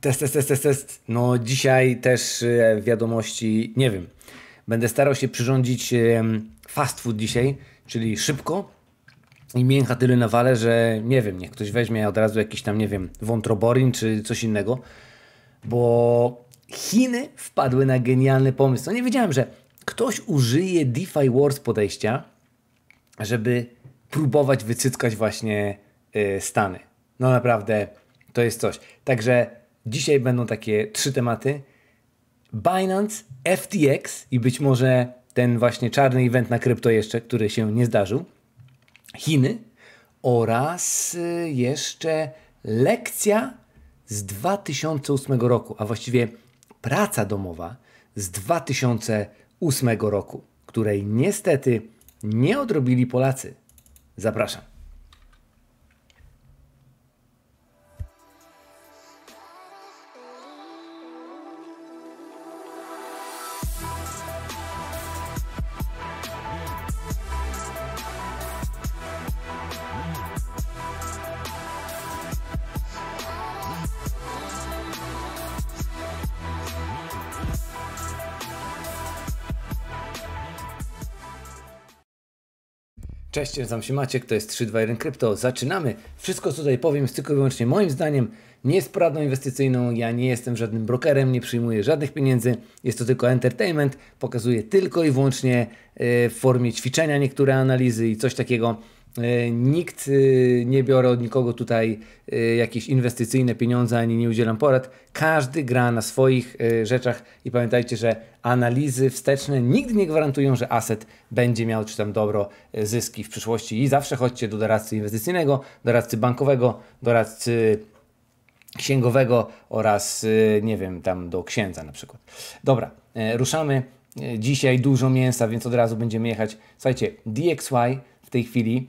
Test, test, test, test, test. No dzisiaj też e, wiadomości, nie wiem. Będę starał się przyrządzić e, fast food dzisiaj, czyli szybko i mięcha tyle na wale, że nie wiem, niech ktoś weźmie od razu jakiś tam, nie wiem, wątroborin czy coś innego, bo Chiny wpadły na genialny pomysł. No nie wiedziałem, że ktoś użyje DeFi Wars podejścia, żeby próbować wycyckać właśnie e, Stany. No naprawdę, to jest coś. Także Dzisiaj będą takie trzy tematy. Binance, FTX i być może ten właśnie czarny event na krypto jeszcze, który się nie zdarzył. Chiny oraz y, jeszcze lekcja z 2008 roku, a właściwie praca domowa z 2008 roku, której niestety nie odrobili Polacy. Zapraszam. Cześć, nazywam się Maciek, to jest 321 Krypto. Zaczynamy. Wszystko, co tutaj powiem, jest tylko i wyłącznie moim zdaniem. Nie jest poradą inwestycyjną, ja nie jestem żadnym brokerem, nie przyjmuję żadnych pieniędzy. Jest to tylko entertainment, pokazuję tylko i wyłącznie e, w formie ćwiczenia niektóre analizy i coś takiego. E, nikt e, nie biorę od nikogo tutaj e, jakieś inwestycyjne pieniądze ani nie udzielam porad. Każdy gra na swoich rzeczach i pamiętajcie, że analizy wsteczne nigdy nie gwarantują, że aset będzie miał czy tam dobro zyski w przyszłości i zawsze chodźcie do doradcy inwestycyjnego, doradcy bankowego, doradcy księgowego oraz nie wiem, tam do księdza na przykład. Dobra, ruszamy. Dzisiaj dużo mięsa, więc od razu będziemy jechać. Słuchajcie, DXY w tej chwili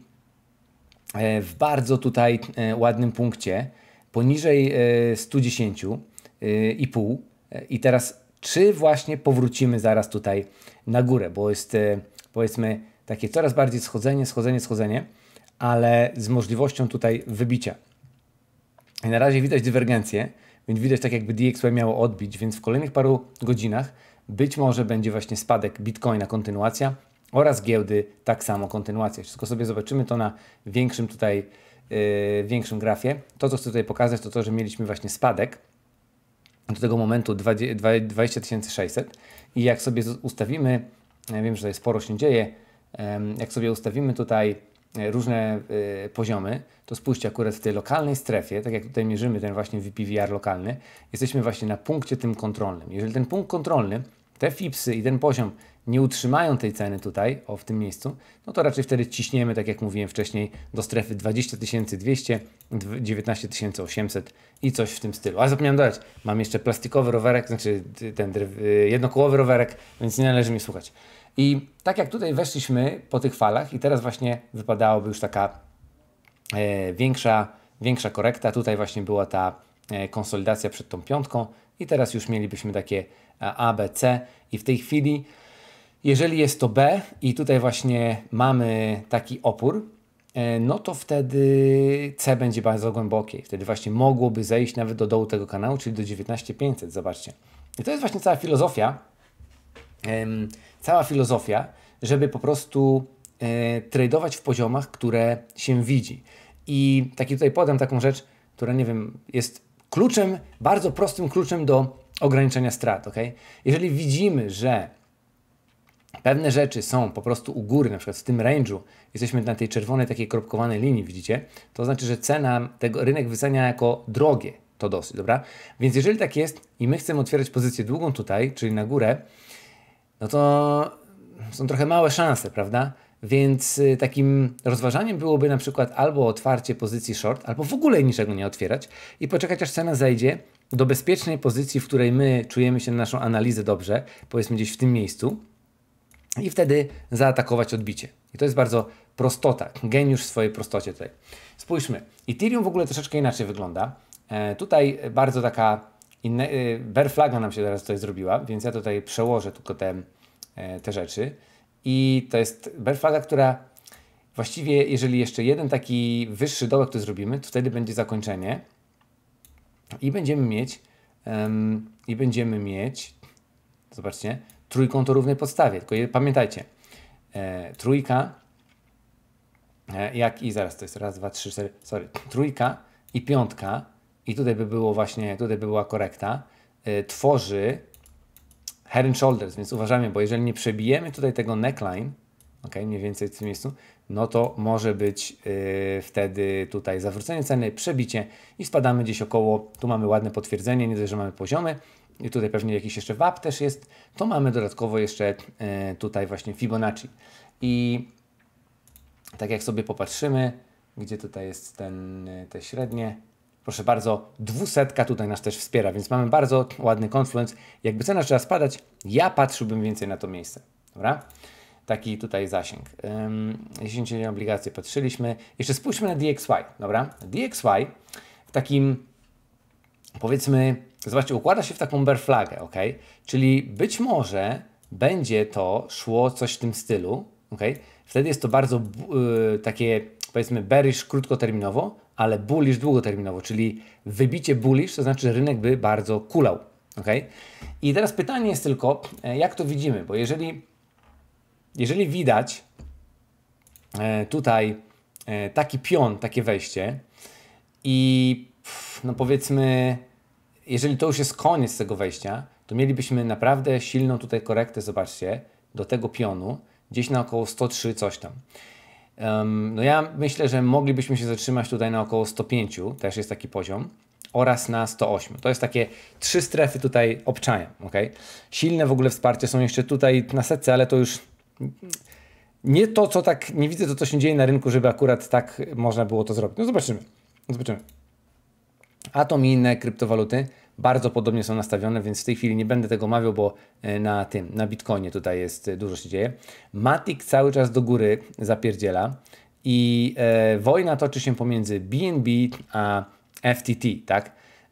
E, w bardzo tutaj e, ładnym punkcie, poniżej 110,5 e, i teraz czy właśnie powrócimy zaraz tutaj na górę, bo jest powiedzmy takie coraz bardziej schodzenie, schodzenie, schodzenie, ale z możliwością tutaj wybicia. I na razie widać dywergencję, więc widać tak jakby DXY miało odbić, więc w kolejnych paru godzinach być może będzie właśnie spadek Bitcoina, kontynuacja, oraz giełdy tak samo kontynuację. Wszystko sobie zobaczymy to na większym tutaj, yy, większym grafie. To, co chcę tutaj pokazać, to to, że mieliśmy właśnie spadek do tego momentu 20 600 i jak sobie ustawimy, ja wiem, że tutaj sporo się dzieje, jak sobie ustawimy tutaj e, różne e, poziomy, to spójrzcie akurat w tej lokalnej strefie, tak jak tutaj mierzymy ten właśnie VPVR lokalny, jesteśmy właśnie na punkcie tym kontrolnym. Jeżeli ten punkt kontrolny te fipsy i ten poziom nie utrzymają tej ceny tutaj, o w tym miejscu, no to raczej wtedy ciśniemy, tak jak mówiłem wcześniej, do strefy 20 200, 19 800 i coś w tym stylu. A zapomniałem dodać, mam jeszcze plastikowy rowerek, znaczy y, ten y, jednokołowy rowerek, więc nie należy mi słuchać. I tak jak tutaj weszliśmy po tych falach i teraz właśnie wypadałoby już taka e, większa, większa korekta, tutaj właśnie była ta e, konsolidacja przed tą piątką i teraz już mielibyśmy takie a, B, C i w tej chwili, jeżeli jest to B i tutaj właśnie mamy taki opór, e, no to wtedy C będzie bardzo głębokie. Wtedy właśnie mogłoby zejść nawet do dołu tego kanału, czyli do 19500, zobaczcie. I to jest właśnie cała filozofia, cała filozofia, żeby po prostu e, tradować w poziomach, które się widzi. I taki tutaj podam taką rzecz, która nie wiem, jest kluczem, bardzo prostym kluczem do ograniczenia strat. ok? Jeżeli widzimy, że pewne rzeczy są po prostu u góry, na przykład w tym range'u, jesteśmy na tej czerwonej takiej kropkowanej linii, widzicie, to znaczy, że cena tego rynek wycenia jako drogie to dosyć, dobra? Więc jeżeli tak jest i my chcemy otwierać pozycję długą tutaj, czyli na górę, no to są trochę małe szanse, prawda? Więc y, takim rozważaniem byłoby na przykład albo otwarcie pozycji short, albo w ogóle niczego nie otwierać i poczekać aż cena zejdzie do bezpiecznej pozycji, w której my czujemy się na naszą analizę dobrze, powiedzmy gdzieś w tym miejscu, i wtedy zaatakować odbicie. I to jest bardzo prostota, geniusz w swojej prostocie tutaj. Spójrzmy, Ethereum w ogóle troszeczkę inaczej wygląda. E, tutaj bardzo taka inne, e, bear flaga nam się teraz tutaj zrobiła, więc ja tutaj przełożę tylko te, e, te rzeczy. I to jest bear flaga, która właściwie, jeżeli jeszcze jeden taki wyższy dołek tu zrobimy, to wtedy będzie zakończenie. I będziemy mieć, um, i będziemy mieć, zobaczcie, trójkąt o równej podstawie. Tylko je, pamiętajcie, e, trójka, e, jak i zaraz to jest raz, dwa, trzy, cztery, sorry, trójka i piątka, i tutaj by było właśnie, tutaj by była korekta, e, tworzy head and shoulders, więc uważamy, bo jeżeli nie przebijemy tutaj tego neckline, ok, mniej więcej w tym miejscu, no to może być yy, wtedy tutaj zawrócenie ceny, przebicie i spadamy gdzieś około, tu mamy ładne potwierdzenie, nie dość, że mamy poziomy i tutaj pewnie jakiś jeszcze WAP też jest, to mamy dodatkowo jeszcze yy, tutaj właśnie Fibonacci. I tak jak sobie popatrzymy, gdzie tutaj jest ten, y, te średnie, proszę bardzo, dwusetka tutaj nas też wspiera, więc mamy bardzo ładny konfluent. Jakby cena zaczęła spadać, ja patrzyłbym więcej na to miejsce, dobra? taki tutaj zasięg. Um, 10 obligacje patrzyliśmy. Jeszcze spójrzmy na DXY, dobra? DXY w takim, powiedzmy, zobaczcie, układa się w taką bear flagę, ok? Czyli być może będzie to szło coś w tym stylu, ok? Wtedy jest to bardzo yy, takie, powiedzmy, bearish krótkoterminowo, ale bullish długoterminowo, czyli wybicie bullish, to znaczy, że rynek by bardzo kulał, ok? I teraz pytanie jest tylko, e, jak to widzimy, bo jeżeli jeżeli widać e, tutaj e, taki pion, takie wejście i no powiedzmy, jeżeli to już jest koniec tego wejścia, to mielibyśmy naprawdę silną tutaj korektę, zobaczcie, do tego pionu, gdzieś na około 103 coś tam. no ja myślę, że moglibyśmy się zatrzymać tutaj na około 105, też jest taki poziom, oraz na 108. To jest takie trzy strefy tutaj obczają, ok? Silne w ogóle wsparcie są jeszcze tutaj na setce, ale to już nie to, co tak, nie widzę, to co się dzieje na rynku, żeby akurat tak można było to zrobić. No zobaczymy. Zobaczymy. Atom i inne kryptowaluty bardzo podobnie są nastawione, więc w tej chwili nie będę tego mawiał, bo e, na tym, na Bitcoinie tutaj jest e, dużo się dzieje. Matic cały czas do góry zapierdziela i e, wojna toczy się pomiędzy BNB a FTT, tak?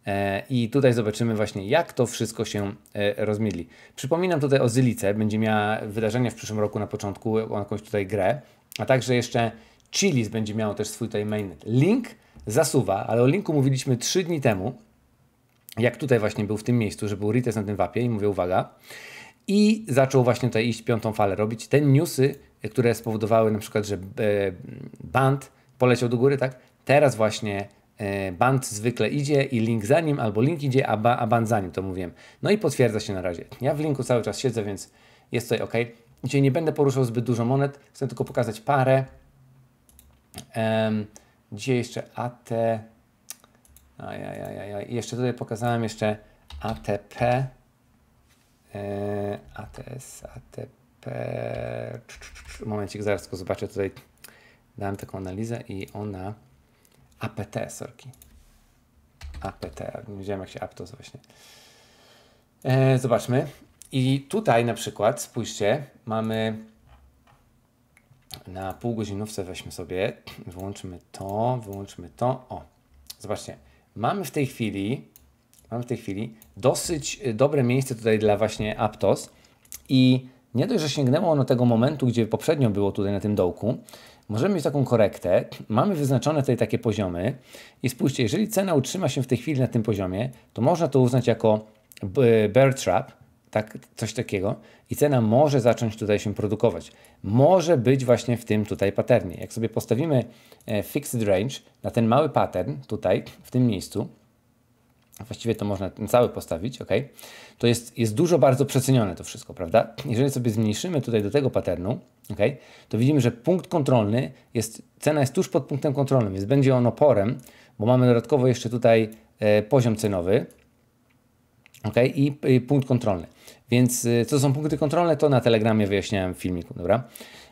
E, I tutaj zobaczymy właśnie, jak to wszystko się e, rozmiedli. Przypominam tutaj o Zylice, będzie miała wydarzenia w przyszłym roku na początku, jakąś tutaj grę, a także jeszcze Chilis będzie miało też swój tutaj mainnet. Link zasuwa, ale o linku mówiliśmy 3 dni temu, jak tutaj właśnie był w tym miejscu, że był retest na tym wapie i mówię uwaga, i zaczął właśnie tutaj iść piątą falę robić. Te newsy, które spowodowały na przykład, że e, band poleciał do góry, tak? Teraz właśnie E, band zwykle idzie i link za nim, albo link idzie, a, ba, a band za nim, to mówiłem. No i potwierdza się na razie. Ja w linku cały czas siedzę, więc jest tutaj ok. Dzisiaj nie będę poruszał zbyt dużo monet, chcę tylko pokazać parę. Um, dzisiaj jeszcze AT. Ajajajaj. Jeszcze tutaj pokazałem jeszcze ATP. E, ATS, ATP. Momencik, zaraz tylko zobaczę tutaj. Dałem taką analizę i ona APT, sorki. APT, nie wiedziałem jak się Aptos właśnie. E, zobaczmy. I tutaj na przykład, spójrzcie, mamy na półgodzinówce weźmy sobie, wyłączmy to, wyłączmy to. O, zobaczcie, mamy w tej chwili, mamy w tej chwili dosyć y, dobre miejsce tutaj dla właśnie Aptos i nie dość, że sięgnęło ono tego momentu, gdzie poprzednio było tutaj na tym dołku, możemy mieć taką korektę, mamy wyznaczone tutaj takie poziomy i spójrzcie, jeżeli cena utrzyma się w tej chwili na tym poziomie, to można to uznać jako bear trap, tak, coś takiego i cena może zacząć tutaj się produkować. Może być właśnie w tym tutaj patternie. Jak sobie postawimy e, fixed range na ten mały pattern tutaj, w tym miejscu, właściwie to można ten cały postawić, ok? To jest, jest dużo bardzo przecenione to wszystko, prawda? Jeżeli sobie zmniejszymy tutaj do tego patternu, ok? To widzimy, że punkt kontrolny jest, cena jest tuż pod punktem kontrolnym, więc będzie on oporem, bo mamy dodatkowo jeszcze tutaj e, poziom cenowy, ok? I, I punkt kontrolny. Więc e, co są punkty kontrolne, to na Telegramie wyjaśniałem w filmiku, dobra?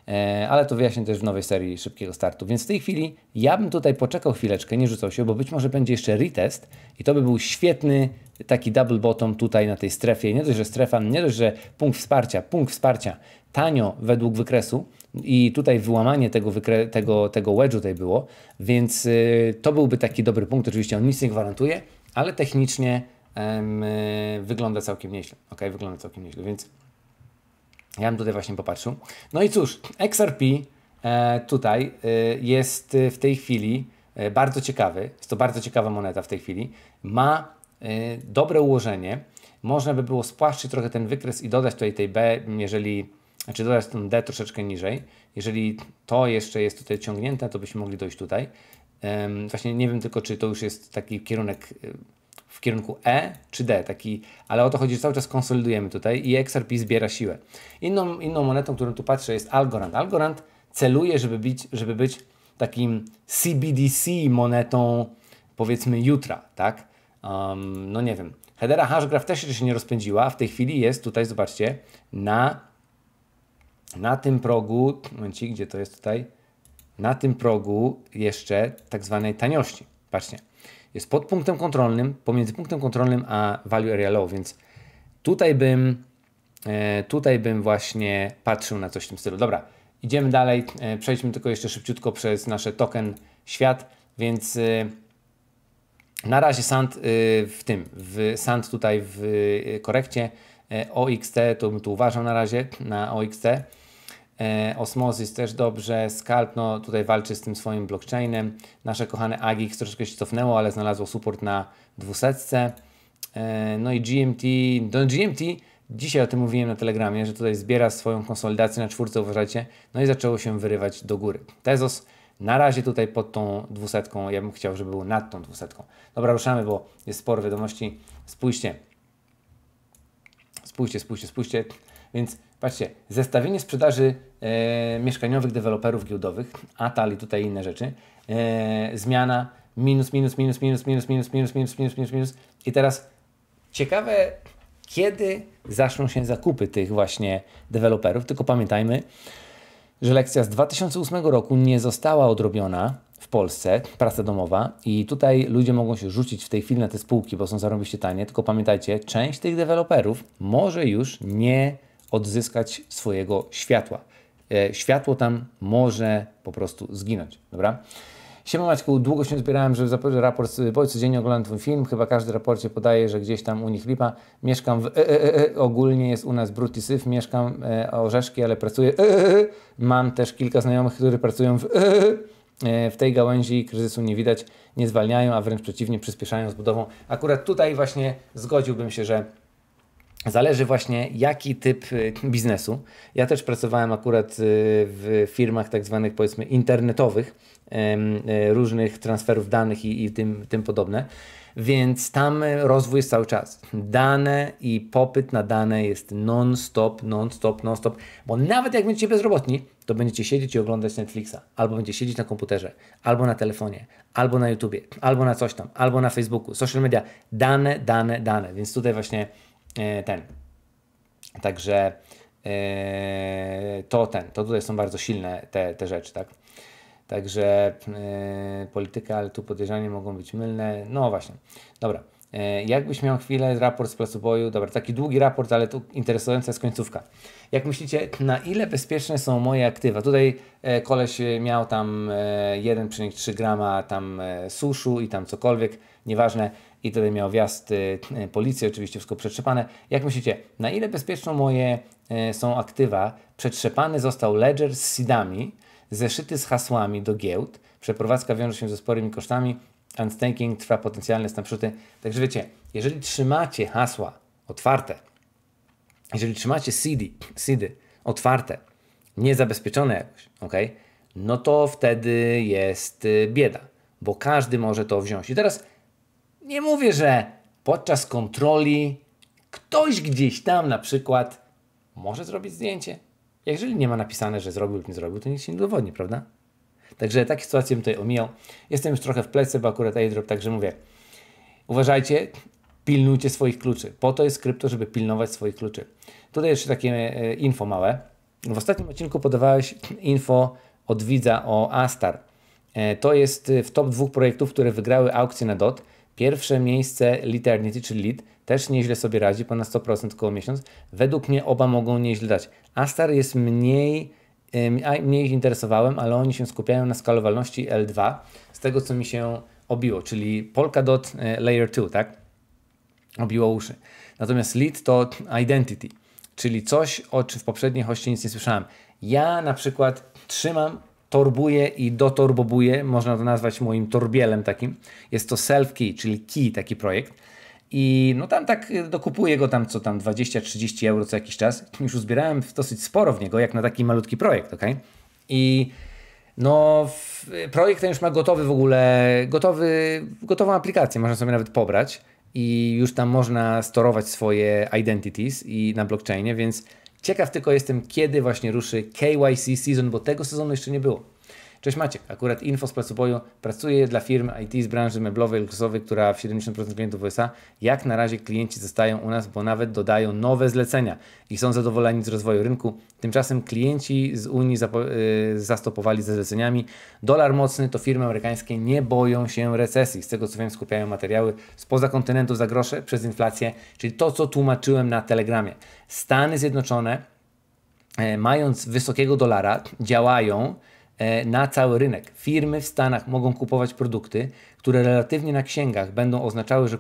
E, ale to wyjaśnię też w nowej serii szybkiego startu. Więc w tej chwili ja bym tutaj poczekał chwileczkę, nie rzucał się, bo być może będzie jeszcze retest i to by był świetny taki double bottom tutaj na tej strefie. Nie dość, że strefa, nie dość, że punkt wsparcia, punkt wsparcia tanio według wykresu i tutaj wyłamanie tego, wykre- tego, tego wedge'u tutaj było, więc y, to byłby taki dobry punkt. Oczywiście on nic nie gwarantuje, ale technicznie y, wygląda całkiem nieźle. Ok, wygląda całkiem nieźle, więc ja bym tutaj właśnie popatrzył. No i cóż, XRP e, tutaj e, jest e, w tej chwili bardzo ciekawy. Jest to bardzo ciekawa moneta w tej chwili. Ma dobre ułożenie. Można by było spłaszczyć trochę ten wykres i dodać tutaj tej B, jeżeli, znaczy dodać ten D troszeczkę niżej. Jeżeli to jeszcze jest tutaj ciągnięte, to byśmy mogli dojść tutaj. Właśnie nie wiem tylko, czy to już jest taki kierunek w kierunku E czy D, taki, ale o to chodzi, że cały czas konsolidujemy tutaj i XRP zbiera siłę. Inną, inną monetą, którą tu patrzę jest Algorand. Algorand celuje, żeby być, żeby być takim CBDC monetą powiedzmy jutra, tak? Um, no nie wiem. Hedera Hashgraph też jeszcze się nie rozpędziła, w tej chwili jest tutaj, zobaczcie, na, na tym progu, momencik, gdzie to jest tutaj, na tym progu jeszcze tak zwanej taniości. Patrzcie, jest pod punktem kontrolnym, pomiędzy punktem kontrolnym a value area low, więc tutaj bym, e, tutaj bym właśnie patrzył na coś w tym stylu. Dobra, idziemy dalej, e, przejdźmy tylko jeszcze szybciutko przez nasze token świat, więc e, na razie Sand w tym, w Sand tutaj w korekcie OXT, to bym tu uważał na razie na OXT. E, Osmosis też dobrze, Scalp no, tutaj walczy z tym swoim blockchainem. Nasze kochane Agix troszeczkę się cofnęło, ale znalazło support na 200. E, no i GMT, do no GMT dzisiaj o tym mówiłem na Telegramie, że tutaj zbiera swoją konsolidację na czwórce, uważajcie, no i zaczęło się wyrywać do góry. Tezos na razie tutaj pod tą dwusetką, ja bym chciał, żeby był nad tą dwusetką. Dobra, ruszamy, bo jest sporo wiadomości. Spójrzcie. Spójrzcie, spójrzcie, spójrzcie. Więc patrzcie, zestawienie sprzedaży e, mieszkaniowych deweloperów giełdowych, Atal i tutaj inne rzeczy, e, zmiana minus, minus, minus, minus, minus, minus, minus, minus, minus, minus, minus. I teraz ciekawe, kiedy zaczną się zakupy tych właśnie deweloperów, tylko pamiętajmy, że lekcja z 2008 roku nie została odrobiona w Polsce, praca domowa i tutaj ludzie mogą się rzucić w tej chwili na te spółki, bo są zarobiście tanie, tylko pamiętajcie, część tych deweloperów może już nie odzyskać swojego światła. E, światło tam może po prostu zginąć, dobra? Siema Maćku, długo się zbierałem, żeby zapowiedzieć raport Boj, codziennie oglądam twój film, chyba każdy raporcie podaje, że gdzieś tam u nich lipa. Mieszkam w e, e, e. e ogólnie jest u nas brud syf, mieszkam e, orzeszki, ale pracuję e, Mam też kilka znajomych, którzy pracują w w tej gałęzi kryzysu nie widać, nie zwalniają, a wręcz przeciwnie, przyspieszają z budową. Akurat tutaj właśnie zgodziłbym się, że Zależy właśnie, jaki typ y, biznesu. Ja też pracowałem akurat y, w firmach tak zwanych, powiedzmy, internetowych, y, różnych transferów danych i, i tym, tym podobne, więc tam rozwój jest cały czas. Dane i popyt na dane jest non-stop, non-stop, non-stop, bo nawet jak będziecie bezrobotni, to będziecie siedzieć i oglądać Netflixa, albo będziecie siedzieć na komputerze, albo na telefonie, albo na YouTubie, albo na coś tam, albo na Facebooku, social media. Dane, dane, dane, więc tutaj właśnie E, ten. Także e, to ten, to tutaj są bardzo silne te, te rzeczy, tak? Także e, polityka, ale tu podejrzanie mogą być mylne. No właśnie, dobra. Jakbyś miał chwilę, raport z placu boju, dobra, taki długi raport, ale tu interesująca jest końcówka. Jak myślicie, na ile bezpieczne są moje aktywa? Tutaj koleś miał tam 1,3 grama tam suszu i tam cokolwiek, nieważne i tutaj miał wjazd y, y, policji, oczywiście wszystko przetrzepane. Jak myślicie, na ile bezpieczne moje y, są aktywa? Przetrzepany został ledger z seedami, zeszyty z hasłami do giełd, przeprowadzka wiąże się ze sporymi kosztami, unstaking trwa potencjalne snapshoty. Także wiecie, jeżeli trzymacie hasła otwarte, jeżeli trzymacie CD, CD otwarte, niezabezpieczone jakoś, ok? No to wtedy jest bieda, bo każdy może to wziąć. I teraz nie mówię, że podczas kontroli ktoś gdzieś tam na przykład może zrobić zdjęcie. Jeżeli nie ma napisane, że zrobił lub nie zrobił, to nic się nie dowodni, prawda? Także takie sytuacje bym tutaj omijał. Jestem już trochę w plecy, bo akurat airdrop, także mówię. Uważajcie, pilnujcie swoich kluczy. Po to jest krypto, żeby pilnować swoich kluczy. Tutaj jeszcze takie e, info małe. W ostatnim odcinku podawałeś info od widza o Astar. E, to jest e, w top dwóch projektów, które wygrały aukcję na DOT. Pierwsze miejsce Liternity, czyli Lead, też nieźle sobie radzi, ponad 100% koło miesiąc. Według mnie oba mogą nieźle dać. Astar jest mniej, mniej ich interesowałem, ale oni się skupiają na skalowalności L2, z tego co mi się obiło, czyli Polkadot e, Layer 2, tak? Obiło uszy. Natomiast Lead to Identity, czyli coś, o czym w poprzedniej hoście nic nie słyszałem. Ja na przykład trzymam torbuje i dotorbobuje, można to nazwać moim torbielem takim. Jest to self-key, czyli key taki projekt. I no tam tak y, dokupuję go tam co tam 20-30 euro co jakiś czas. Już uzbierałem dosyć sporo w niego, jak na taki malutki projekt, ok? I no projekt ten już ma gotowy w ogóle, gotowy, gotową aplikację, można sobie nawet pobrać i już tam można storować swoje identities i na blockchainie, więc Ciekaw tylko jestem, kiedy właśnie ruszy KYC Season, bo tego sezonu jeszcze nie było. Cześć Maciek, akurat info z placu boju. Pracuję dla firm IT z branży meblowej, luksusowej, która w 70% klientów USA. Jak na razie klienci zostają u nas, bo nawet dodają nowe zlecenia i są zadowoleni z rozwoju rynku. Tymczasem klienci z Unii y, zastopowali ze zleceniami. Dolar mocny to firmy amerykańskie nie boją się recesji. Z tego co wiem, skupiają materiały spoza kontynentu za grosze przez inflację, czyli to, co tłumaczyłem na telegramie. Stany Zjednoczone, e, mając wysokiego dolara, działają E, na cały rynek. Firmy w Stanach mogą kupować produkty, które relatywnie na księgach będą oznaczały, że,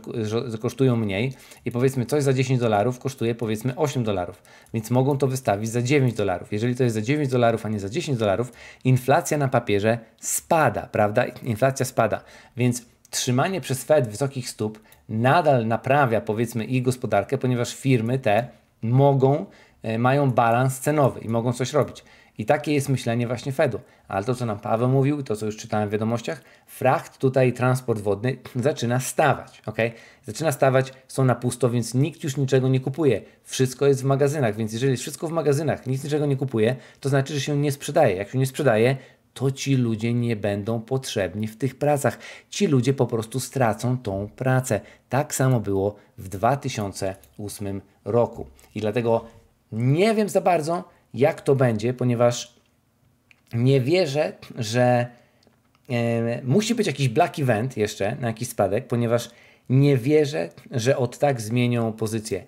że kosztują mniej i powiedzmy coś za 10 dolarów kosztuje powiedzmy 8 dolarów, więc mogą to wystawić za 9 dolarów. Jeżeli to jest za 9 dolarów, a nie za 10 dolarów, inflacja na papierze spada, prawda? Inflacja spada, więc trzymanie przez Fed wysokich stóp nadal naprawia powiedzmy ich gospodarkę, ponieważ firmy te mogą, e, mają balans cenowy i mogą coś robić. I takie jest myślenie właśnie Fedu. Ale to, co nam Paweł mówił, to, co już czytałem w wiadomościach, fracht tutaj, transport wodny zaczyna stawać, ok? Zaczyna stawać, są na pusto, więc nikt już niczego nie kupuje. Wszystko jest w magazynach, więc jeżeli jest wszystko w magazynach, nikt niczego nie kupuje, to znaczy, że się nie sprzedaje. Jak się nie sprzedaje, to ci ludzie nie będą potrzebni w tych pracach. Ci ludzie po prostu stracą tą pracę. Tak samo było w 2008 roku. I dlatego nie wiem za bardzo, jak to będzie, ponieważ nie wierzę, że e, musi być jakiś black event jeszcze na jakiś spadek, ponieważ nie wierzę, że od tak zmienią pozycję.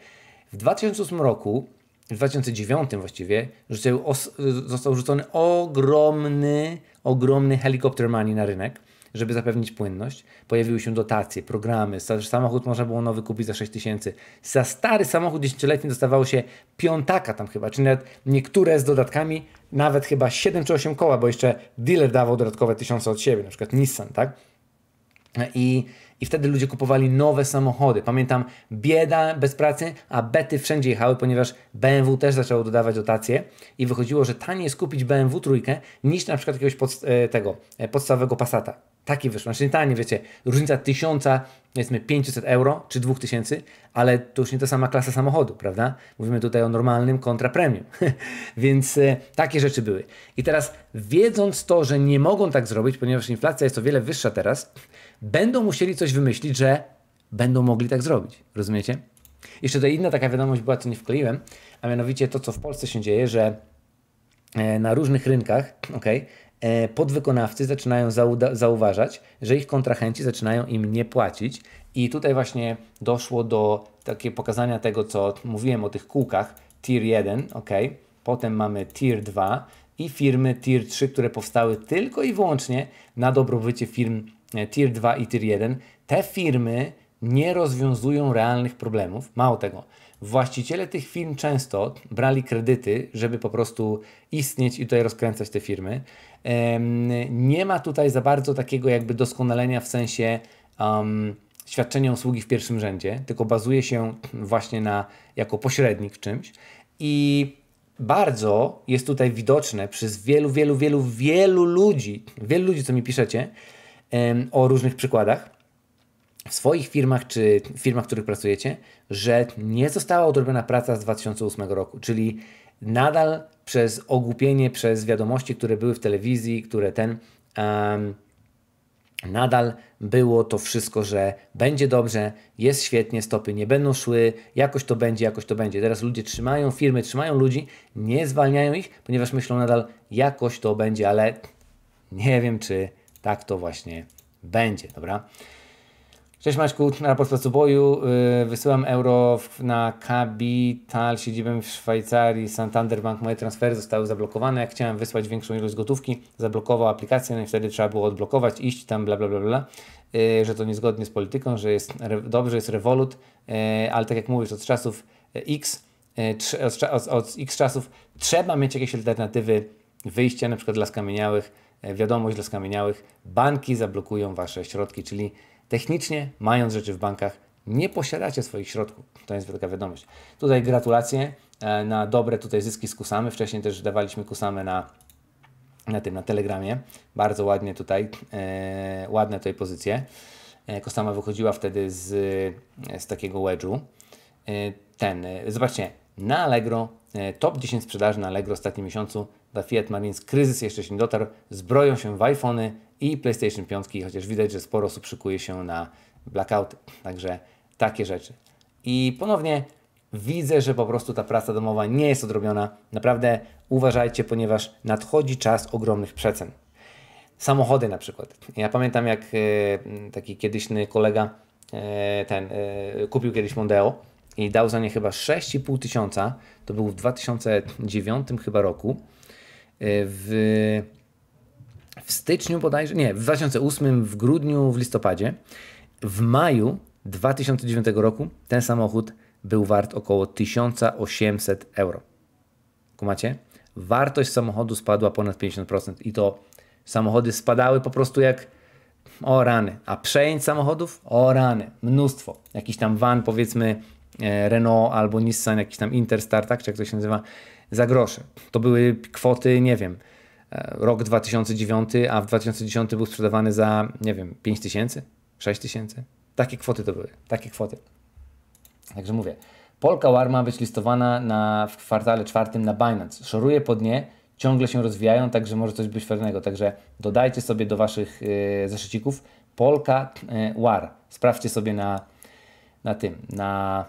W 2008 roku, w 2009 właściwie, został rzucony ogromny, ogromny helikopter money na rynek żeby zapewnić płynność. Pojawiły się dotacje, programy, samochód można było nowy kupić za 6 tysięcy. Za stary samochód 10-letni dostawało się piątaka tam chyba, czy nawet niektóre z dodatkami, nawet chyba 7 czy 8 koła, bo jeszcze dealer dawał dodatkowe tysiące od siebie, na przykład Nissan, tak? I i wtedy ludzie kupowali nowe samochody. Pamiętam, bieda bez pracy, a bety wszędzie jechały, ponieważ BMW też zaczęło dodawać dotacje i wychodziło, że taniej jest kupić BMW trójkę niż na przykład jakiegoś pod, e, tego e, podstawowego Passata. Taki wyszło, znaczy tanie, wiecie, różnica 1000, powiedzmy 500 euro czy 2000, ale to już nie ta sama klasa samochodu, prawda? Mówimy tutaj o normalnym kontra premium. Więc e, takie rzeczy były. I teraz wiedząc to, że nie mogą tak zrobić, ponieważ inflacja jest o wiele wyższa teraz, będą musieli coś wymyślić, że będą mogli tak zrobić. Rozumiecie? Jeszcze do inna taka wiadomość była, co nie wkleiłem, a mianowicie to, co w Polsce się dzieje, że e, na różnych rynkach, okay, e, podwykonawcy zaczynają zauważać, że ich kontrahenci zaczynają im nie płacić. I tutaj właśnie doszło do takiego pokazania tego, co mówiłem o tych kółkach. Tier 1, ok, potem mamy Tier 2 i firmy Tier 3, które powstały tylko i wyłącznie na dobrobycie firm E, tier 2 i Tier 1, te firmy nie rozwiązują realnych problemów. Mało tego, właściciele tych firm często brali kredyty, żeby po prostu istnieć i tutaj rozkręcać te firmy. Nie ma tutaj za bardzo takiego jakby doskonalenia w sensie um, świadczenia usługi w pierwszym rzędzie, tylko bazuje się właśnie na jako pośrednik w czymś i bardzo jest tutaj widoczne przez wielu, wielu, wielu, wielu ludzi, wielu ludzi, co mi piszecie, o różnych przykładach w swoich firmach czy firmach, w których pracujecie, że nie została odrobiona praca z 2008 roku, czyli nadal przez ogłupienie, przez wiadomości, które były w telewizji, które ten. Um, nadal było to wszystko, że będzie dobrze, jest świetnie, stopy nie będą szły, jakoś to będzie, jakoś to będzie. Teraz ludzie trzymają firmy, trzymają ludzi, nie zwalniają ich, ponieważ myślą nadal, jakoś to będzie, ale nie wiem, czy tak to właśnie będzie, dobra? Cześć Na raport placu boju. Y, wysyłam euro na Capital siedzibę w Szwajcarii. Santander Bank moje transfery zostały zablokowane. Jak chciałem wysłać większą ilość gotówki, zablokował aplikację, no i wtedy trzeba było odblokować, iść tam, bla, bla, bla, bla. Y, że to niezgodnie z polityką, że jest dobrze, jest rewolut, y, ale tak jak mówisz, od czasów X, od, od X czasów trzeba mieć jakieś alternatywy wyjścia, na przykład dla skamieniałych, E, wiadomość dla skamieniałych, banki zablokują Wasze środki, czyli technicznie mając rzeczy w bankach, nie posiadacie swoich środków. To jest taka wiadomość. Tutaj gratulacje e, na dobre tutaj zyski z Kusamy. Wcześniej też dawaliśmy Kusamy na, na tym, na Telegramie. Bardzo ładnie tutaj, e, ładne tutaj pozycje. E, Kusama wychodziła wtedy z, z takiego wedżu. E, ten, zobaczcie, na Allegro. E, top 10 sprzedaży na Allegro w ostatnim miesiącu dla Fiat Marines. Kryzys jeszcze się nie dotarł. Zbroją się w iPhony i PlayStation 5, chociaż widać, że sporo osób szykuje się na blackouty. Także takie rzeczy. I ponownie widzę, że po prostu ta praca domowa nie jest odrobiona. Naprawdę uważajcie, ponieważ nadchodzi czas ogromnych przecen. Samochody na przykład. Ja pamiętam, jak e, taki kiedyśny kolega e, ten kupił kiedyś Mondeo i dał za nie chyba 6,5 tysiąca. To był w 2009 chyba roku. Y, w, w styczniu bodajże, nie, w 2008, w grudniu, w listopadzie. W maju 2009 roku ten samochód był wart około 1800 euro. Kumacie? Wartość samochodu spadła ponad 50% i to samochody spadały po prostu jak o rany, a przejęć samochodów o rany, mnóstwo. Jakiś tam van powiedzmy E, Renault albo Nissan, jakiś tam Interstar, tak, czy jak to się nazywa, za grosze. To były kwoty, nie wiem, e, rok 2009, a w 2010 był sprzedawany za, nie wiem, 5 tysięcy, 6 tysięcy. Takie kwoty to były, takie kwoty. Także mówię, Polka War ma być listowana na, w kwartale czwartym na Binance. Szoruje po dnie, ciągle się rozwijają, także może coś być fajnego. Także dodajcie sobie do Waszych yy, zeszycików Polka yy, War. Sprawdźcie sobie na, na tym, na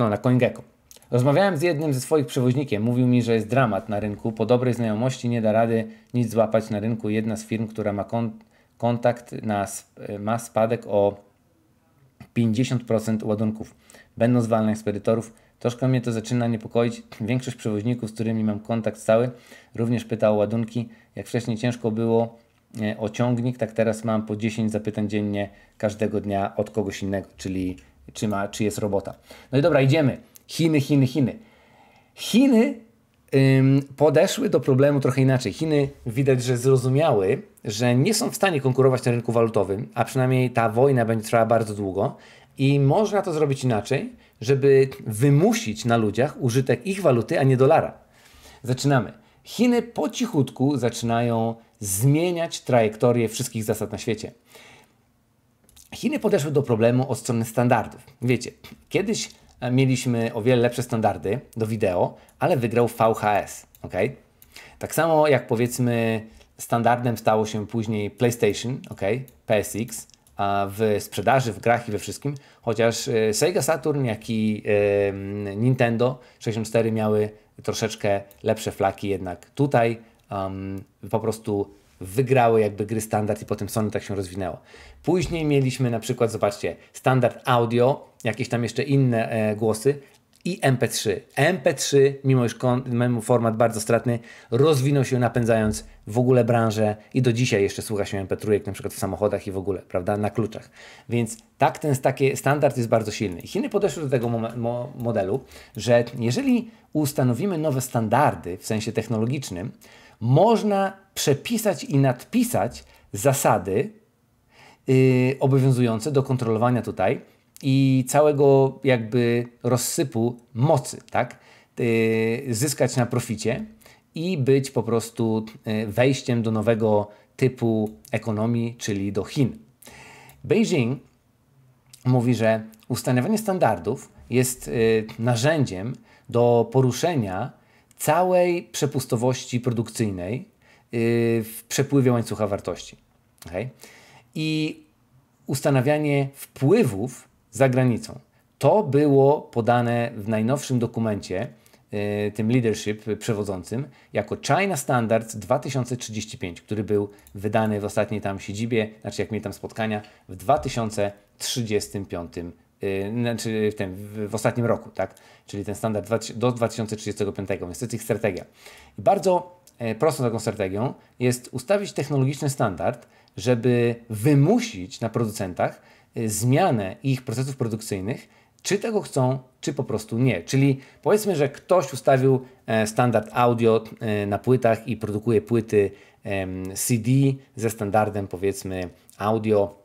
no, na CoinGecko. Rozmawiałem z jednym ze swoich przewoźnikiem. Mówił mi, że jest dramat na rynku. Po dobrej znajomości nie da rady nic złapać na rynku. Jedna z firm, która ma kon kontakt, na sp ma spadek o 50% ładunków. Będą zwalne ekspedytorów. Troszkę mnie to zaczyna niepokoić. Większość przewoźników, z którymi mam kontakt cały, również pyta o ładunki. Jak wcześniej ciężko było e, o ciągnik, tak teraz mam po 10 zapytań dziennie każdego dnia od kogoś innego, czyli czy, ma, czy jest robota. No i dobra, idziemy. Chiny, Chiny, Chiny. Chiny ym, podeszły do problemu trochę inaczej. Chiny widać, że zrozumiały, że nie są w stanie konkurować na rynku walutowym, a przynajmniej ta wojna będzie trwała bardzo długo i można to zrobić inaczej, żeby wymusić na ludziach użytek ich waluty, a nie dolara. Zaczynamy. Chiny po cichutku zaczynają zmieniać trajektorię wszystkich zasad na świecie. Chiny podeszły do problemu od strony standardów. Wiecie, kiedyś e, mieliśmy o wiele lepsze standardy do wideo, ale wygrał VHS, ok? Tak samo jak powiedzmy standardem stało się później PlayStation, ok? PSX w sprzedaży, w grach i we wszystkim, chociaż e, Sega Saturn, jak i Nintendo 64 miały troszeczkę lepsze flaki, jednak tutaj um, po prostu wygrały jakby gry standard i potem Sony tak się rozwinęło. Później mieliśmy na przykład, zobaczcie, standard audio, jakieś tam jeszcze inne e, głosy i MP3. MP3, mimo iż mimo format bardzo stratny, rozwinął się napędzając w ogóle branżę i do dzisiaj jeszcze słucha się MP3, jak na przykład w samochodach i w ogóle, prawda, na kluczach. Więc tak, ten taki standard jest bardzo silny. Chiny podeszły do tego modelu, że jeżeli ustanowimy nowe standardy w sensie technologicznym, można przepisać i nadpisać zasady yy, obowiązujące do kontrolowania tutaj i całego jakby rozsypu mocy, tak? Yy, zyskać na proficie i być po prostu yy, wejściem do nowego typu ekonomii, czyli do Chin. Beijing mówi, że ustanawianie standardów jest y, narzędziem do poruszenia całej przepustowości produkcyjnej y, w przepływie łańcucha wartości. Okay? I ustanawianie wpływów za granicą. To było podane w najnowszym dokumencie, y, tym leadership przewodzącym, jako China Standards 2035, który był wydany w ostatniej tam siedzibie, znaczy jak mieli tam spotkania, w 2035 Y, znaczy w, tym, w ostatnim roku, tak? czyli ten standard do 2035, więc to jest ich strategia. I bardzo e, prostą taką strategią jest ustawić technologiczny standard, żeby wymusić na producentach e, zmianę ich procesów produkcyjnych, czy tego chcą, czy po prostu nie. Czyli powiedzmy, że ktoś ustawił e, standard audio na płytach i produkuje płyty CD ze standardem powiedzmy audio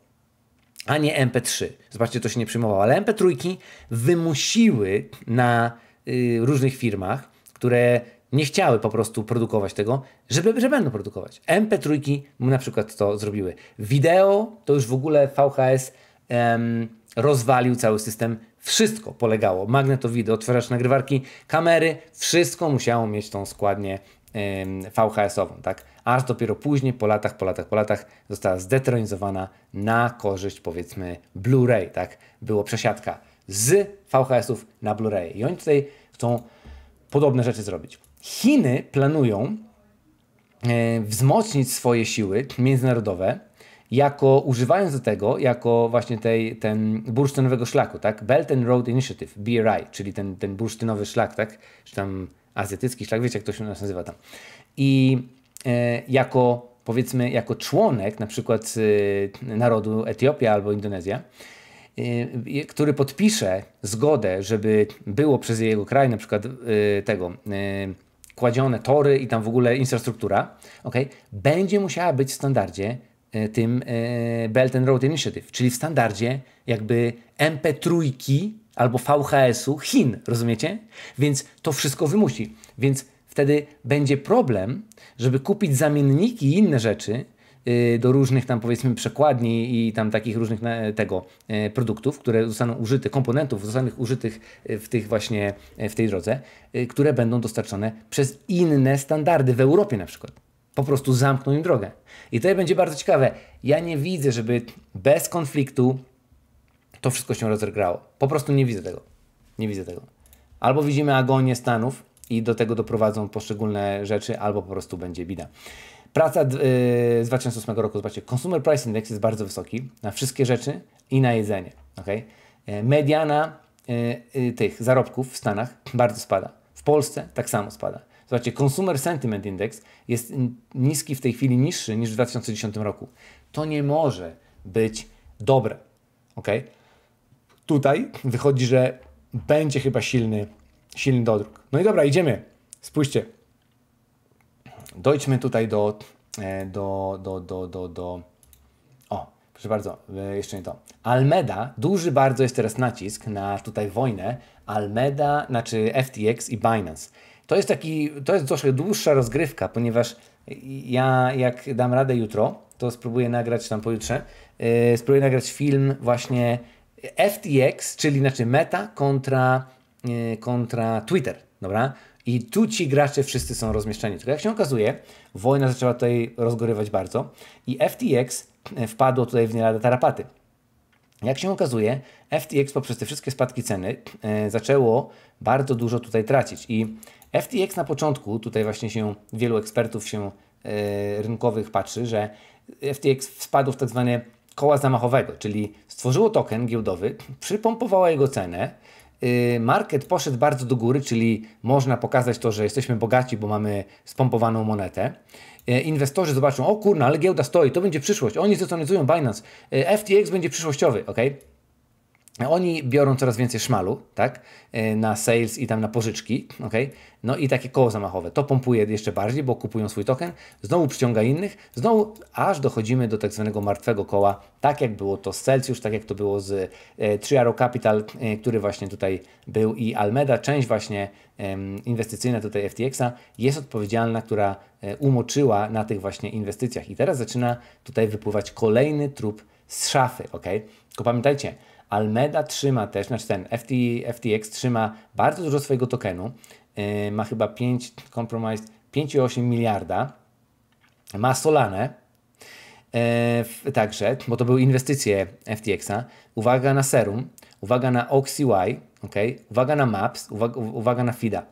a nie MP3. Zobaczcie, to się nie przyjmowało, ale MP3 wymusiły na y, różnych firmach, które nie chciały po prostu produkować tego, żeby, że będą produkować. MP3 na przykład to zrobiły. Wideo to już w ogóle VHS em, rozwalił cały system. Wszystko polegało. Magnetowidy, otwieracz nagrywarki, kamery, wszystko musiało mieć tą składnię em, VHS-ową, tak? aż dopiero później, po latach, po latach, po latach, została zdetronizowana na korzyść powiedzmy Blu-ray, tak? Było przesiadka z VHS-ów na Blu-ray. I oni tutaj chcą podobne rzeczy zrobić. Chiny planują e, wzmocnić swoje siły międzynarodowe, jako używając do tego, jako właśnie tej, ten bursztynowego szlaku, tak? Belt and Road Initiative, BRI, czyli ten, ten bursztynowy szlak, tak? Czy tam azjatycki szlak, wiecie jak to się nazywa tam. I E, jako powiedzmy jako członek na przykład e, narodu Etiopia albo Indonezja, e, który podpisze zgodę, żeby było przez jego kraj na przykład tego kładzione tory i tam w ogóle infrastruktura, okay, będzie musiała być w standardzie tym Belt and Road Initiative, czyli w standardzie jakby MP3 albo VHS-u Chin, rozumiecie? Więc to wszystko wymusi. Więc wtedy będzie problem, żeby kupić zamienniki i inne rzeczy y, do różnych tam powiedzmy przekładni i tam takich różnych tego y, produktów, które zostaną użyte, komponentów zostaną użytych y, w tych właśnie w tej drodze, które będą dostarczone przez inne standardy w Europie na przykład. Po prostu zamkną im drogę. I to będzie bardzo ciekawe. Ja nie widzę, żeby bez konfliktu to wszystko się rozegrało. Po prostu nie widzę tego. Nie widzę tego. Albo widzimy agonię Stanów, i do tego doprowadzą poszczególne rzeczy, albo po prostu będzie bida. Praca y, z 2008 roku, zobaczcie, Consumer Price Index jest bardzo wysoki na wszystkie rzeczy i na jedzenie. Okay? E, mediana y, y, tych zarobków w Stanach bardzo spada. W Polsce tak samo spada. Zobaczcie, Consumer Sentiment Index jest niski w tej chwili, niższy niż w 2010 roku. To nie może być dobre. Okay? Tutaj wychodzi, że będzie chyba silny silny dodruk. No i dobra, idziemy. Spójrzcie. Dojdźmy tutaj do, e, do, do, do, do, do. O, proszę bardzo, e, jeszcze nie to. Almeda, duży bardzo jest teraz nacisk na tutaj wojnę. Almeda, znaczy FTX i Binance. To jest taki, to jest troszkę dłuższa rozgrywka, ponieważ ja jak dam radę jutro, to spróbuję nagrać tam pojutrze, yy, spróbuję nagrać film właśnie FTX, czyli znaczy Meta kontra E, kontra Twitter, dobra? I tu ci gracze wszyscy są rozmieszczeni. Tylko jak się okazuje, wojna zaczęła tutaj rozgorywać bardzo i FTX e, wpadło tutaj w nielada tarapaty. Jak się okazuje, FTX poprzez te wszystkie spadki ceny e, zaczęło bardzo dużo tutaj tracić. I FTX na początku, tutaj właśnie się wielu ekspertów się e, rynkowych patrzy, że FTX spadł w tak zwane koła zamachowego, czyli stworzyło token giełdowy, przypompowało jego cenę, Y, market poszedł bardzo do góry, czyli można pokazać to, że jesteśmy bogaci, bo mamy spompowaną monetę. Y, inwestorzy zobaczą, o kurna, ale giełda stoi, to będzie przyszłość. Oni zrecenzjonują Binance. Y, FTX będzie przyszłościowy, ok? Oni biorą coraz więcej szmalu, tak? E, na sales i tam na pożyczki, ok? No i takie koło zamachowe. To pompuje jeszcze bardziej, bo kupują swój token, znowu przyciąga innych, znowu aż dochodzimy do tak zwanego martwego koła, tak jak było to z Celsius, tak jak to było z 3 e, Capital, e, który właśnie tutaj był i Almeda, część właśnie inwestycyjna tutaj FTX-a jest odpowiedzialna, która umoczyła na tych właśnie inwestycjach. I teraz zaczyna tutaj wypływać kolejny trup z szafy, ok? Tylko pamiętajcie, Almeda trzyma też, znaczy ten FT, FTX trzyma bardzo dużo swojego tokenu, yy, ma chyba 5, compromised 5,8 miliarda, ma Solanę, yy, także, bo to były inwestycje FTX-a, uwaga na Serum, uwaga na OxyY, okay? uwaga na Maps, uwaga, uwaga na FIDA.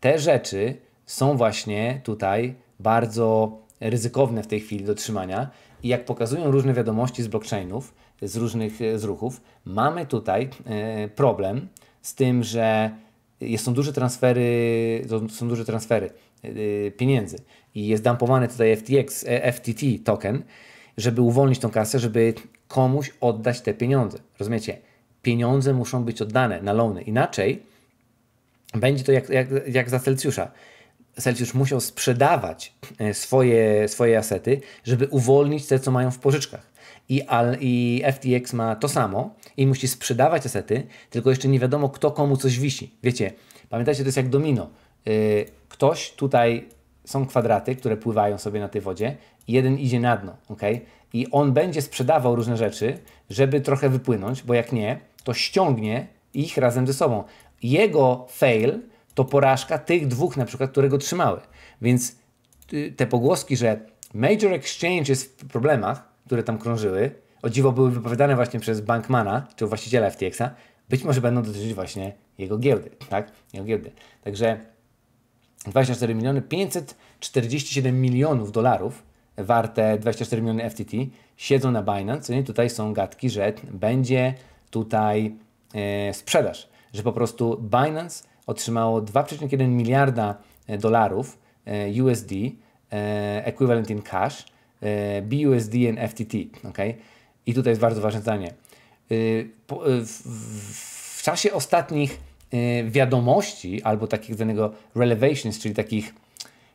Te rzeczy są właśnie tutaj bardzo ryzykowne w tej chwili do trzymania i jak pokazują różne wiadomości z blockchainów, z różnych e, z ruchów. Mamy tutaj e, problem z tym, że są duże transfery, są duże transfery e, pieniędzy i jest dumpowany tutaj FTX, FTT token, żeby uwolnić tą kasę, żeby komuś oddać te pieniądze. Rozumiecie? Pieniądze muszą być oddane na loany. Inaczej będzie to jak, jak, jak za Celsjusza. Celsjusz musiał sprzedawać swoje, swoje asety, żeby uwolnić te, co mają w pożyczkach i, al, i FTX ma to samo i musi sprzedawać asety, tylko jeszcze nie wiadomo, kto komu coś wisi. Wiecie, pamiętajcie, to jest jak domino. Yy, ktoś tutaj, są kwadraty, które pływają sobie na tej wodzie, jeden idzie na dno, ok? I on będzie sprzedawał różne rzeczy, żeby trochę wypłynąć, bo jak nie, to ściągnie ich razem ze sobą. Jego fail to porażka tych dwóch, na przykład, które go trzymały. Więc y, te pogłoski, że major exchange jest w problemach, które tam krążyły, o dziwo były wypowiadane właśnie przez Bankmana, czy właściciela FTX-a, być może będą dotyczyć właśnie jego giełdy, tak? Jego giełdy. Także 24 miliony 547 milionów dolarów warte 24 miliony FTT siedzą na Binance i tutaj są gadki, że będzie tutaj e, sprzedaż, że po prostu Binance otrzymało 2,1 miliarda e, dolarów e, USD e, equivalent in cash E, BUSD and FTT. ok? I tutaj jest bardzo ważne zdanie. E, e, w czasie ostatnich wiadomości albo takich zwanego relevations, czyli takich,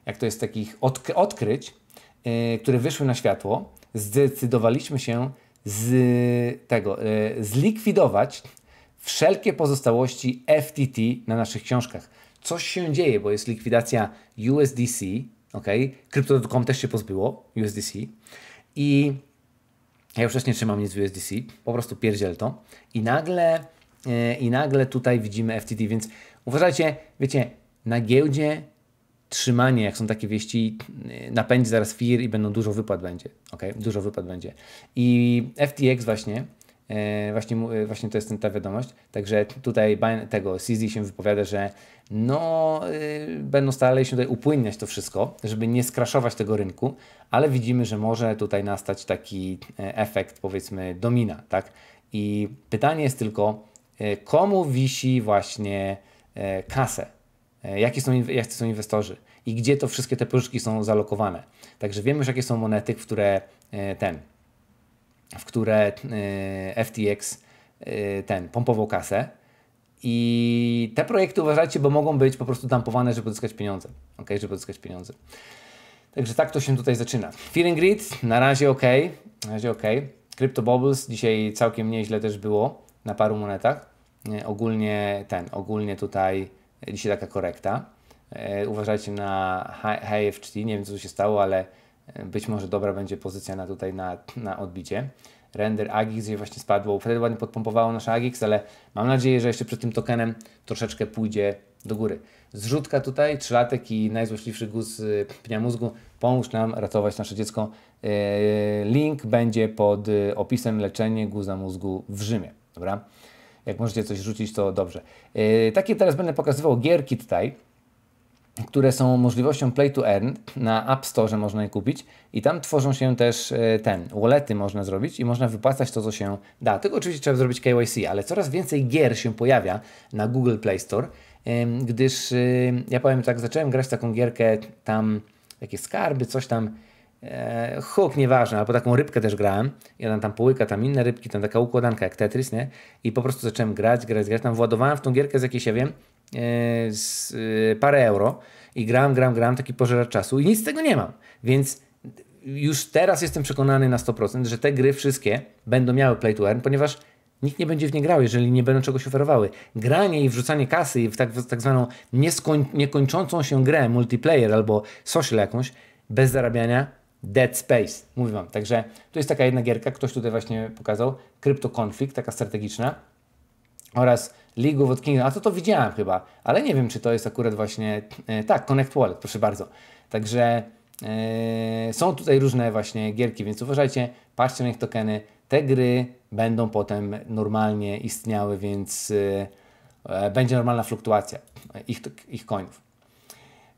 jak to jest, takich odk odkryć, które wyszły na światło, zdecydowaliśmy się z tego, zlikwidować wszelkie pozostałości FTT na naszych książkach. Coś się dzieje, bo jest likwidacja USDC, ok? Crypto.com też się pozbyło USDC i ja już też nie trzymam nic w USDC, po prostu pierdziel to i nagle, yy, i nagle tutaj widzimy FTT, więc uważajcie, wiecie, na giełdzie trzymanie, jak są takie wieści, e, napędzi zaraz FIR i będą dużo wypad będzie, ok? Dużo wypad będzie. I FTX właśnie, E, właśnie, e, właśnie to jest ten, ta wiadomość. Także tutaj tego CZ się wypowiada, że no, e, będą starali się tutaj upłynniać to wszystko, żeby nie skraszować tego rynku, ale widzimy, że może tutaj nastać taki efekt, powiedzmy, domina, tak? I pytanie jest tylko, komu wisi właśnie kasę? Jakie są, jacy są inwestorzy? I gdzie to wszystkie te pożyczki są zalokowane? Także wiemy już, jakie są monety, w które ten w które e, FTX e, ten pompował kasę. I te projekty uważajcie, bo mogą być po prostu dampowane, żeby pozyskać pieniądze. ok, Żeby pozyskać pieniądze. Także tak to się tutaj zaczyna. Feeling Grid na razie ok. Na razie ok. Crypto Bubbles dzisiaj całkiem nieźle też było na paru monetach. E, ogólnie ten, ogólnie tutaj dzisiaj taka korekta. Uważajcie na HFT, nie wiem co tu się stało, ale E, być może dobra będzie pozycja na tutaj na, na odbicie. Render Agix je właśnie spadło. Wtedy ładnie podpompowało nasz Agix, ale mam nadzieję, że jeszcze przed tym tokenem troszeczkę pójdzie do góry. Zrzutka tutaj, trzylatek i najzłośliwszy guz pnia mózgu. Pomóż nam ratować nasze dziecko. E, link będzie pod e, opisem leczenie guza mózgu w Rzymie. Dobra? Jak możecie coś rzucić, to dobrze. Takie teraz będę pokazywał gierki tutaj które są możliwością Play to Earn. Na App Store można je kupić i tam tworzą się też e, ten, wallety można zrobić i można wypłacać to, co się da. Tylko oczywiście trzeba zrobić KYC, ale coraz więcej gier się pojawia na Google Play Store, gdyż e, ja powiem tak, zacząłem grać taką gierkę tam, jakieś skarby, coś tam, e, hook nieważne, albo taką rybkę też grałem i ona tam połyka, tam inne rybki, tam taka układanka jak Tetris, nie? I po prostu zacząłem grać, grać, grać, tam władowałem w tą gierkę z jakiejś, ja wiem, E, z, e, parę euro i gram, gram, gram, taki pożeracz czasu i nic z tego nie mam. Więc już teraz jestem przekonany na 100%, że te gry wszystkie będą miały play to earn, ponieważ nikt nie będzie w nie grał, jeżeli nie będą czegoś oferowały. Granie i wrzucanie kasy w tak, w tak zwaną nieskoń, niekończącą się grę multiplayer albo social jakąś bez zarabiania Dead Space, mówię wam. Także to jest taka jedna gierka, ktoś tutaj właśnie pokazał, Crypto Conflict, taka strategiczna oraz League of a to to widziałem chyba, ale nie wiem, czy to jest akurat właśnie, e, tak, Connect Wallet, proszę bardzo. Także e, są tutaj różne właśnie gierki, więc uważajcie, patrzcie na ich tokeny, te gry będą potem normalnie istniały, więc e, będzie normalna fluktuacja ich, ich coinów.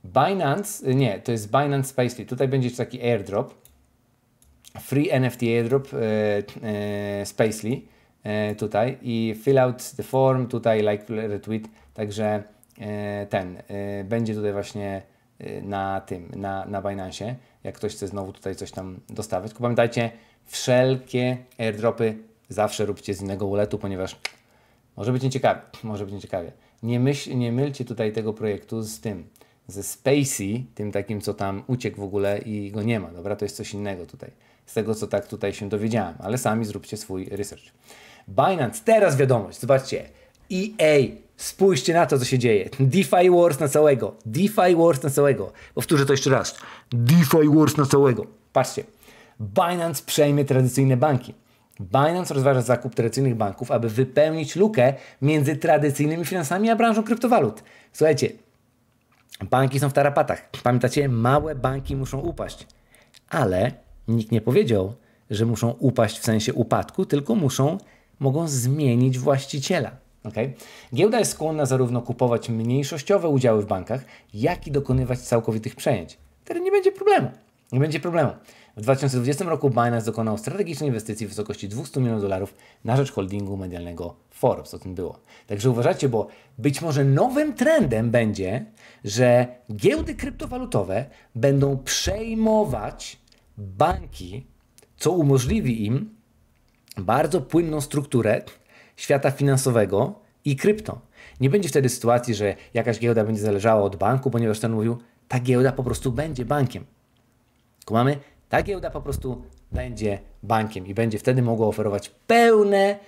Binance, nie, to jest Binance Spacely, tutaj będzie taki airdrop, free NFT airdrop yy, Spacely, E, tutaj i fill out the form, tutaj like, retweet, także e, ten e, będzie tutaj właśnie na tym, na, na Binance, jak ktoś chce znowu tutaj coś tam dostawać. Tylko pamiętajcie, wszelkie airdropy zawsze róbcie z innego uletu, ponieważ może być nieciekawie, może być nieciekawie. Nie, myśl, nie mylcie tutaj tego projektu z tym, ze Spacey, tym takim, co tam uciekł w ogóle i go nie ma, dobra? To jest coś innego tutaj, z tego, co tak tutaj się dowiedziałem, ale sami zróbcie swój research. Binance, teraz wiadomość, zobaczcie. EA, spójrzcie na to, co się dzieje. DeFi Wars na całego. DeFi Wars na całego. Powtórzę to jeszcze raz. DeFi Wars na całego. Patrzcie. Binance przejmie tradycyjne banki. Binance rozważa zakup tradycyjnych banków, aby wypełnić lukę między tradycyjnymi finansami a branżą kryptowalut. Słuchajcie, banki są w tarapatach. Pamiętacie, małe banki muszą upaść. Ale nikt nie powiedział, że muszą upaść w sensie upadku, tylko muszą mogą zmienić właściciela. Okay? Giełda jest skłonna zarówno kupować mniejszościowe udziały w bankach, jak i dokonywać całkowitych przejęć. Wtedy nie będzie problemu. Nie będzie problemu. W 2020 roku Binance dokonał strategicznej inwestycji w wysokości 200 milionów dolarów na rzecz holdingu medialnego Forbes. O tym było. Także uważajcie, bo być może nowym trendem będzie, że giełdy kryptowalutowe będą przejmować banki, co umożliwi im bardzo płynną strukturę świata finansowego i krypto. Nie będzie wtedy sytuacji, że jakaś giełda będzie zależała od banku, ponieważ ten mówił, ta giełda po prostu będzie bankiem. Kumamy? Ta giełda po prostu będzie bankiem i będzie wtedy mogła oferować pełne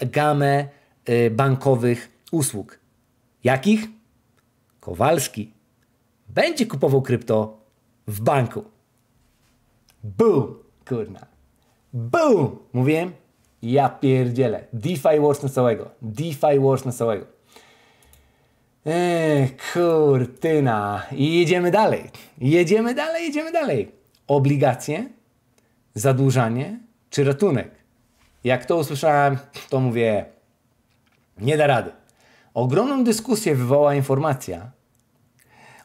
gamę y, bankowych usług. Jakich? Kowalski będzie kupował krypto w banku. Boom! Kurna. Boom! Mówiłem? Ja pierdzielę. DeFi Wars na całego. DeFi Wars na całego. Eee, kurtyna. I jedziemy dalej. Jedziemy dalej, jedziemy dalej. Obligacje, zadłużanie czy ratunek? Jak to usłyszałem, to mówię, nie da rady. Ogromną dyskusję wywoła informacja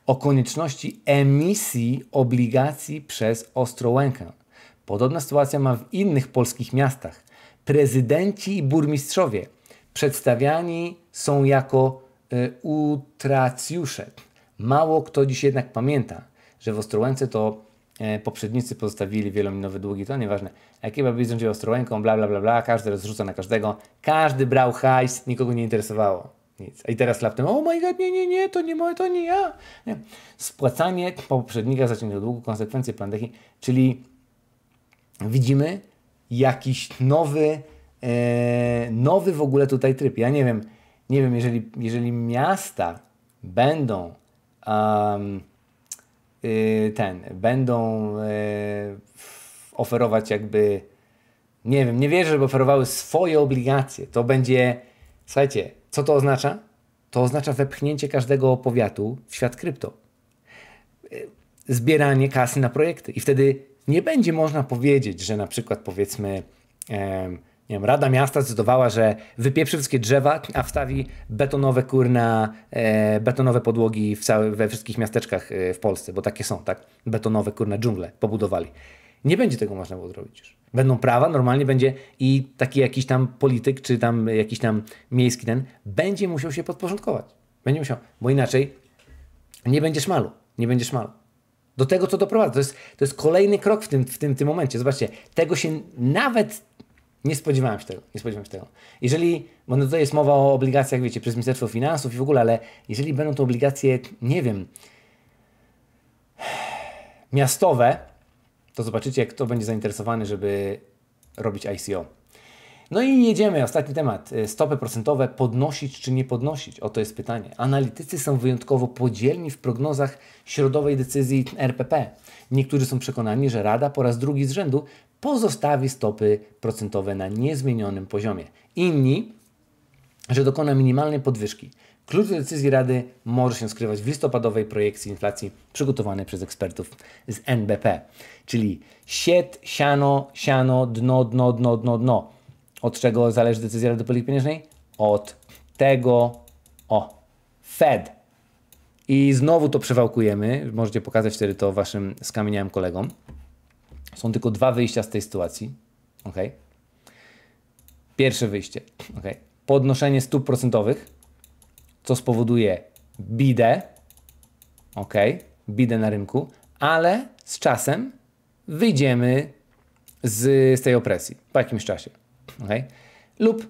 o konieczności emisji obligacji przez Ostrołękę. Podobna sytuacja ma w innych polskich miastach. Prezydenci i burmistrzowie przedstawiani są jako y, utracjusze. Mało kto dziś jednak pamięta, że w Ostrołęce to y, poprzednicy pozostawili wielominowe długi, to nieważne. Ekipa Bizon Ostrołęką, bla bla bla bla, każdy rozrzuca na każdego, każdy brał hajs, nikogo nie interesowało. Nic. I teraz laptem, o oh my god, nie, nie, nie, to nie moje, to nie ja. Nie. Spłacanie poprzednika poprzednikach długu, konsekwencje pandemii, czyli widzimy jakiś nowy, e, nowy w ogóle tutaj tryb. Ja nie wiem, nie wiem, jeżeli, jeżeli miasta będą um, ten, będą e, oferować jakby, nie wiem, nie wierzę, żeby oferowały swoje obligacje. To będzie, słuchajcie, co to oznacza? To oznacza wepchnięcie każdego powiatu w świat krypto. E, zbieranie kasy na projekty. I wtedy nie będzie można powiedzieć, że na przykład powiedzmy nie wiem, Rada Miasta zdecydowała, że wypieprzy wszystkie drzewa, a wstawi betonowe kurna, e, betonowe podłogi w we wszystkich miasteczkach e, w Polsce, bo takie są, tak? Betonowe kurne dżungle pobudowali. Nie będzie tego można było zrobić już. Będą prawa, normalnie będzie i taki jakiś tam polityk, czy tam jakiś tam miejski ten, będzie musiał się podporządkować. Będzie musiał, bo inaczej nie będzie szmalu, nie będzie szmalu. Do tego, co doprowadza. To jest, to jest kolejny krok w tym, w, tym, w tym momencie. Zobaczcie, tego się nawet nie spodziewałem się tego. Nie spodziewałem się tego. Jeżeli, bo no tutaj jest mowa o obligacjach, wiecie, przez Ministerstwo Finansów i w ogóle, ale jeżeli będą to obligacje, nie wiem, miastowe, to zobaczycie, kto będzie zainteresowany, żeby robić ICO. No i jedziemy, ostatni temat. Y, stopy procentowe podnosić czy nie podnosić? Oto jest pytanie. Analitycy są wyjątkowo podzielni w prognozach środowej decyzji RPP. Niektórzy są przekonani, że Rada po raz drugi z rzędu pozostawi stopy procentowe na niezmienionym poziomie. Inni, że dokona minimalnej podwyżki. Klucz decyzji Rady może się skrywać w listopadowej projekcji inflacji przygotowanej przez ekspertów z NBP, czyli sied siano, siano, dno, dno, dno, dno, dno. Od czego zależy decyzja Rady Polityki Pieniężnej? Od tego, o, Fed. I znowu to przewałkujemy. Możecie pokazać wtedy to waszym skamieniałym kolegom. Są tylko dwa wyjścia z tej sytuacji. Ok. Pierwsze wyjście. Ok. Podnoszenie stóp procentowych, co spowoduje bidę. Ok. Bidę na rynku, ale z czasem wyjdziemy z, z tej opresji po jakimś czasie. Okay? Lub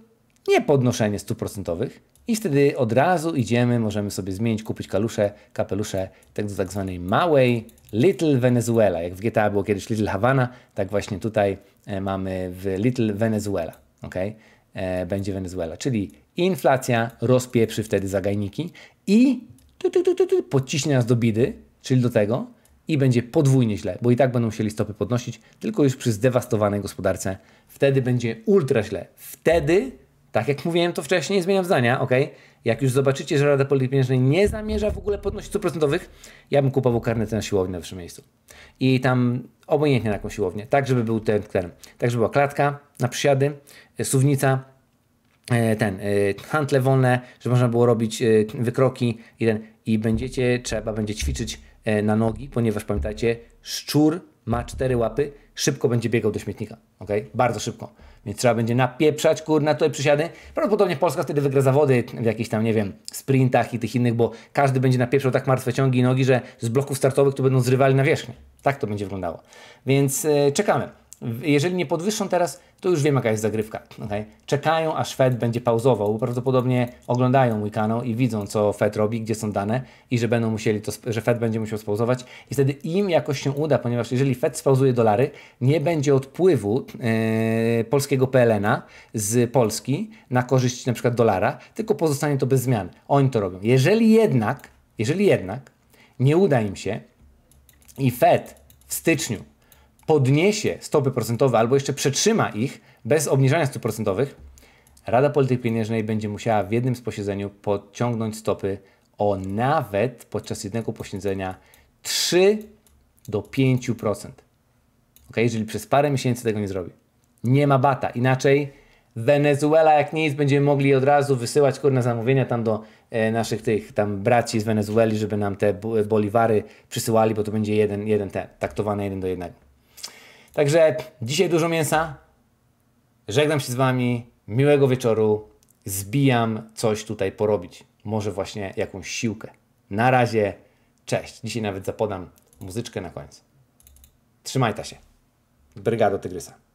nie podnoszenie stóp procentowych i wtedy od razu idziemy, możemy sobie zmienić, kupić kalusze, kapelusze tak do tak zwanej małej Little Venezuela. Jak w GTA było kiedyś Little Havana, tak właśnie tutaj e, mamy w Little Venezuela. Okay? E, będzie Wenezuela, czyli inflacja rozpieprzy wtedy zagajniki i tu, podciśnie nas do bidy, czyli do tego, i będzie podwójnie źle, bo i tak będą musieli stopy podnosić, tylko już przy zdewastowanej gospodarce. Wtedy będzie ultra źle. Wtedy, tak jak mówiłem to wcześniej, nie zmieniam zdania, ok? Jak już zobaczycie, że Rada Polityki Pieniężnej nie zamierza w ogóle podnosić stóp procentowych, ja bym kupował karnety na siłownię na wyższym miejscu. I tam obojętnie na jaką siłownię, tak żeby był ten, ten tak żeby była klatka na przysiady, e, suwnica, e, ten, e, hantle wolne, że można było robić wykroki i ten, i będziecie, trzeba będzie ćwiczyć E, na nogi, ponieważ pamiętajcie, szczur ma cztery łapy, szybko będzie biegał do śmietnika, ok? Bardzo szybko. Więc trzeba będzie napieprzać, na tutaj przysiady. Prawdopodobnie Polska wtedy wygra zawody w jakichś tam, nie wiem, sprintach i tych innych, bo każdy będzie napieprzał tak martwe ciągi i nogi, że z bloków startowych to będą zrywali na wierzchnię. Tak to będzie wyglądało. Więc e, czekamy. Jeżeli nie podwyższą teraz, to już wiem, jaka jest zagrywka. Okay? Czekają, aż Fed będzie pauzował. Prawdopodobnie oglądają mój kanał i widzą, co Fed robi, gdzie są dane i że będą musieli to, że Fed będzie musiał spauzować. I wtedy im jakoś się uda, ponieważ jeżeli Fed spauzuje dolary, nie będzie odpływu yy, polskiego PLN-a z Polski na korzyść na przykład dolara, tylko pozostanie to bez zmian. Oni to robią. Jeżeli jednak, jeżeli jednak nie uda im się i Fed w styczniu podniesie stopy procentowe albo jeszcze przetrzyma ich bez obniżania stóp procentowych, Rada Polityki Pieniężnej będzie musiała w jednym z posiedzeniu podciągnąć stopy o nawet podczas jednego posiedzenia 3 do 5%. Ok, jeżeli przez parę miesięcy tego nie zrobi. Nie ma bata. Inaczej Wenezuela jak nic będziemy mogli od razu wysyłać kurne zamówienia tam do e, naszych tych tam braci z Wenezueli, żeby nam te boliwary przysyłali, bo to będzie jeden, jeden ten, taktowane jeden do jednego. Także dzisiaj dużo mięsa. Żegnam się z Wami. Miłego wieczoru. Zbijam coś tutaj porobić. Może właśnie jakąś siłkę. Na razie. Cześć. Dzisiaj nawet zapodam muzyczkę na koniec. Trzymajcie się. Brygado Tygrysa.